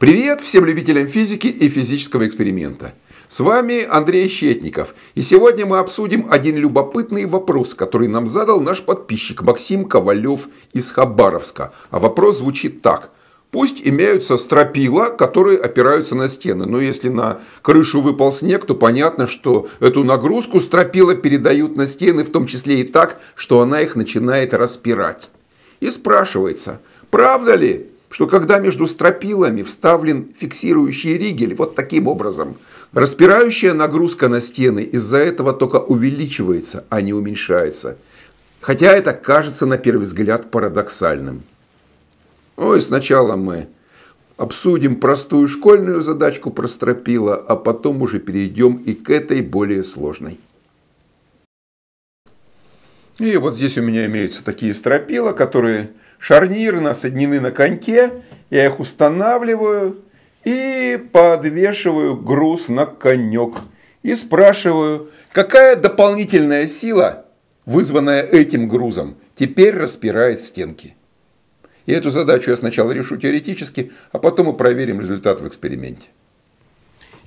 Привет всем любителям физики и физического эксперимента. С вами Андрей Щетников, и сегодня мы обсудим один любопытный вопрос, который нам задал наш подписчик Максим Ковалев из Хабаровска. А вопрос звучит так. Пусть имеются стропила, которые опираются на стены, но если на крышу выпал снег, то понятно, что эту нагрузку стропила передают на стены, в том числе и так, что она их начинает распирать. И спрашивается, правда ли, что когда между стропилами вставлен фиксирующий ригель вот таким образом, распирающая нагрузка на стены из-за этого только увеличивается, а не уменьшается. Хотя это кажется на первый взгляд парадоксальным. Ну и сначала мы обсудим простую школьную задачку про стропила, а потом уже перейдем и к этой более сложной. И вот здесь у меня имеются такие стропила, которые Шарниры насоединены на коньке, я их устанавливаю и подвешиваю груз на конек. И спрашиваю, какая дополнительная сила, вызванная этим грузом, теперь распирает стенки. И эту задачу я сначала решу теоретически, а потом мы проверим результат в эксперименте.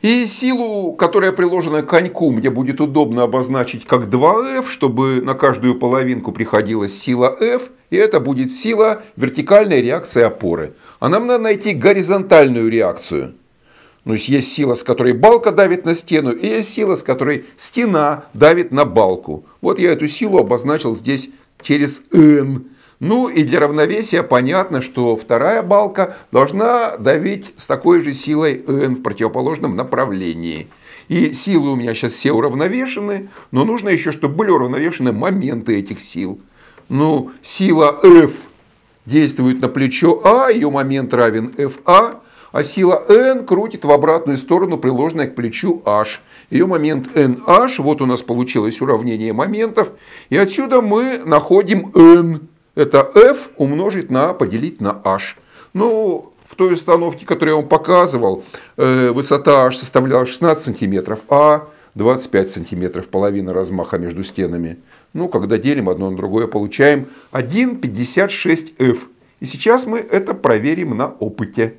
И силу, которая приложена к коньку, мне будет удобно обозначить как 2F, чтобы на каждую половинку приходилась сила F, и это будет сила вертикальной реакции опоры. А нам надо найти горизонтальную реакцию. То ну, есть есть сила, с которой балка давит на стену, и есть сила, с которой стена давит на балку. Вот я эту силу обозначил здесь через N, ну и для равновесия понятно, что вторая балка должна давить с такой же силой n в противоположном направлении. И силы у меня сейчас все уравновешены, но нужно еще, чтобы были уравновешены моменты этих сил. Ну, сила F действует на плечо А, ее момент равен FA, а, а сила N крутит в обратную сторону, приложенная к плечу H. Ее момент NH, вот у нас получилось уравнение моментов, и отсюда мы находим N. Это f умножить на, поделить на h. Ну, в той установке, которую я вам показывал, э, высота h составляла 16 сантиметров, а 25 сантиметров, половина размаха между стенами. Ну, когда делим одно на другое, получаем 1,56f. И сейчас мы это проверим на опыте.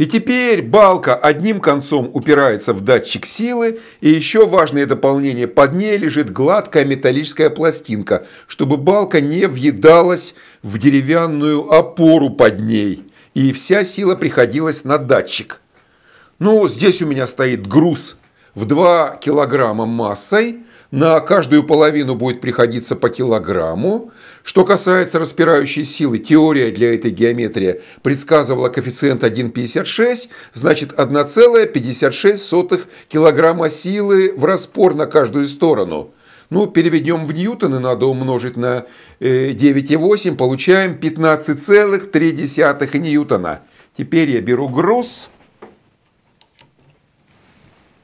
И теперь балка одним концом упирается в датчик силы, и еще важное дополнение, под ней лежит гладкая металлическая пластинка, чтобы балка не въедалась в деревянную опору под ней, и вся сила приходилась на датчик. Ну, здесь у меня стоит груз в 2 килограмма массой, на каждую половину будет приходиться по килограмму. Что касается распирающей силы, теория для этой геометрии предсказывала коэффициент 1,56, значит 1,56 килограмма силы в распор на каждую сторону. Ну, переведем в ньютоны, надо умножить на 9,8, э, получаем 15,3 ньютона. Теперь я беру груз –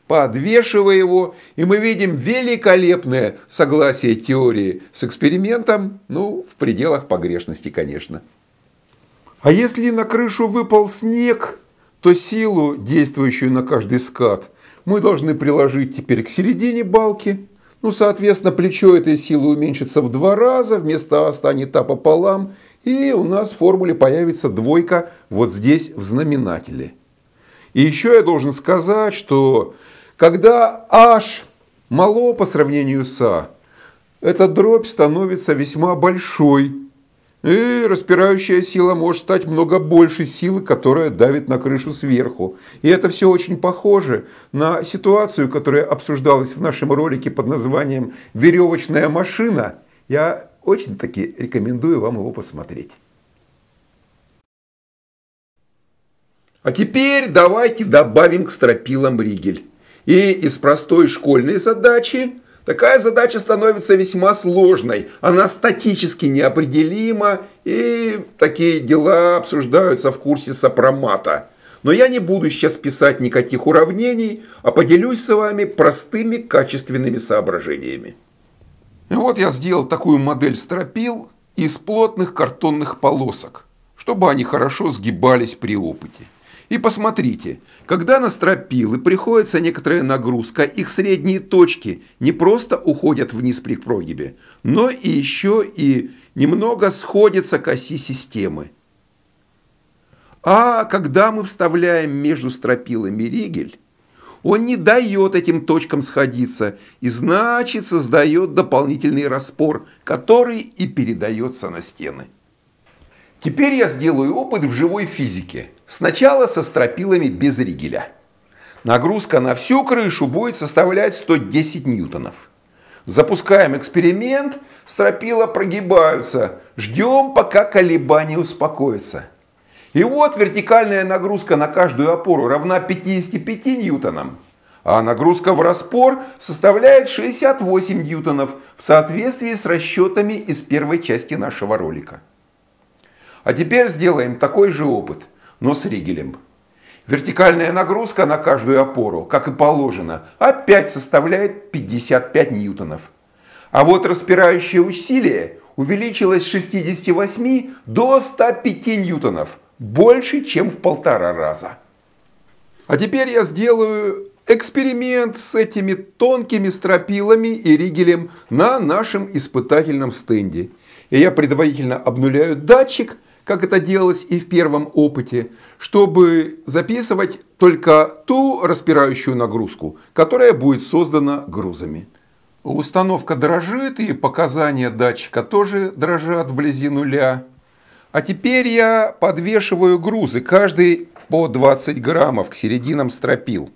подвешивая его, и мы видим великолепное согласие теории с экспериментом, ну, в пределах погрешности, конечно. А если на крышу выпал снег, то силу, действующую на каждый скат, мы должны приложить теперь к середине балки. Ну, соответственно, плечо этой силы уменьшится в два раза, вместо А станет А пополам, и у нас в формуле появится двойка вот здесь в знаменателе. И еще я должен сказать, что когда h мало по сравнению с а, эта дробь становится весьма большой, и распирающая сила может стать много больше силы, которая давит на крышу сверху. И это все очень похоже на ситуацию, которая обсуждалась в нашем ролике под названием «Веревочная машина». Я очень-таки рекомендую вам его посмотреть. А теперь давайте добавим к стропилам ригель. И из простой школьной задачи такая задача становится весьма сложной. Она статически неопределима, и такие дела обсуждаются в курсе сопромата. Но я не буду сейчас писать никаких уравнений, а поделюсь с вами простыми качественными соображениями. Вот я сделал такую модель стропил из плотных картонных полосок, чтобы они хорошо сгибались при опыте. И посмотрите, когда на стропилы приходится некоторая нагрузка, их средние точки не просто уходят вниз при прогибе, но и еще и немного сходятся к оси системы. А когда мы вставляем между стропилами ригель, он не дает этим точкам сходиться и, значит, создает дополнительный распор, который и передается на стены. Теперь я сделаю опыт в живой физике. Сначала со стропилами без ригеля. Нагрузка на всю крышу будет составлять 110 ньютонов. Запускаем эксперимент, стропила прогибаются, ждем, пока колебания успокоятся. И вот вертикальная нагрузка на каждую опору равна 55 ньютонам, а нагрузка в распор составляет 68 ньютонов в соответствии с расчетами из первой части нашего ролика. А теперь сделаем такой же опыт, но с ригелем. Вертикальная нагрузка на каждую опору, как и положено, опять составляет 55 ньютонов. А вот распирающее усилие увеличилось с 68 до 105 ньютонов, больше, чем в полтора раза. А теперь я сделаю эксперимент с этими тонкими стропилами и ригелем на нашем испытательном стенде. И я предварительно обнуляю датчик – как это делалось и в первом опыте, чтобы записывать только ту распирающую нагрузку, которая будет создана грузами. Установка дрожит, и показания датчика тоже дрожат вблизи нуля. А теперь я подвешиваю грузы, каждый по 20 граммов к серединам стропил.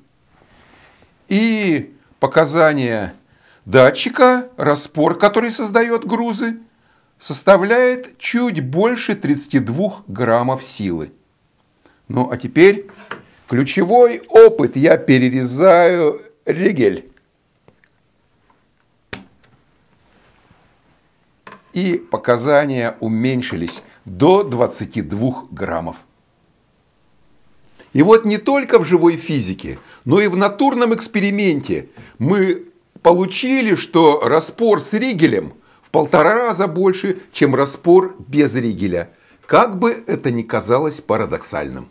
И показания датчика, распор, который создает грузы – составляет чуть больше 32 граммов силы. Ну а теперь ключевой опыт. Я перерезаю ригель. И показания уменьшились до 22 граммов. И вот не только в живой физике, но и в натурном эксперименте мы получили, что распор с ригелем – полтора раза больше, чем распор без ригеля, как бы это ни казалось парадоксальным.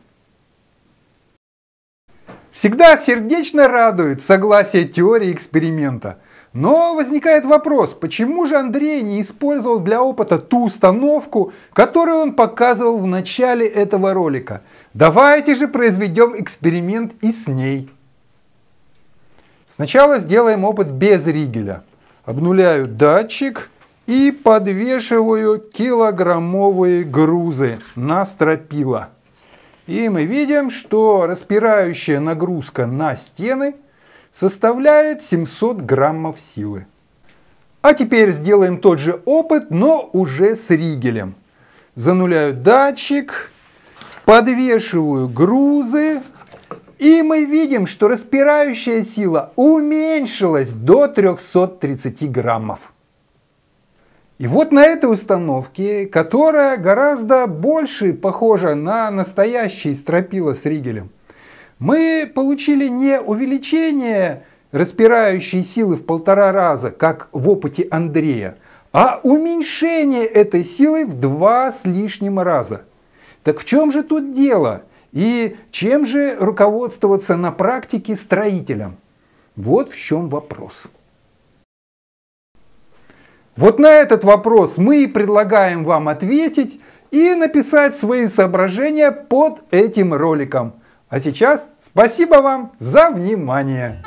Всегда сердечно радует согласие теории эксперимента. Но возникает вопрос, почему же Андрей не использовал для опыта ту установку, которую он показывал в начале этого ролика? Давайте же произведем эксперимент и с ней. Сначала сделаем опыт без ригеля. Обнуляю датчик, и подвешиваю килограммовые грузы на стропила. И мы видим, что распирающая нагрузка на стены составляет 700 граммов силы. А теперь сделаем тот же опыт, но уже с ригелем. Зануляю датчик, подвешиваю грузы, и мы видим, что распирающая сила уменьшилась до 330 граммов. И вот на этой установке, которая гораздо больше похожа на настоящий стропила с ригелем, мы получили не увеличение распирающей силы в полтора раза, как в опыте Андрея, а уменьшение этой силы в два с лишним раза. Так в чем же тут дело? И чем же руководствоваться на практике строителям? Вот в чем вопрос. Вот на этот вопрос мы и предлагаем вам ответить и написать свои соображения под этим роликом. А сейчас спасибо вам за внимание!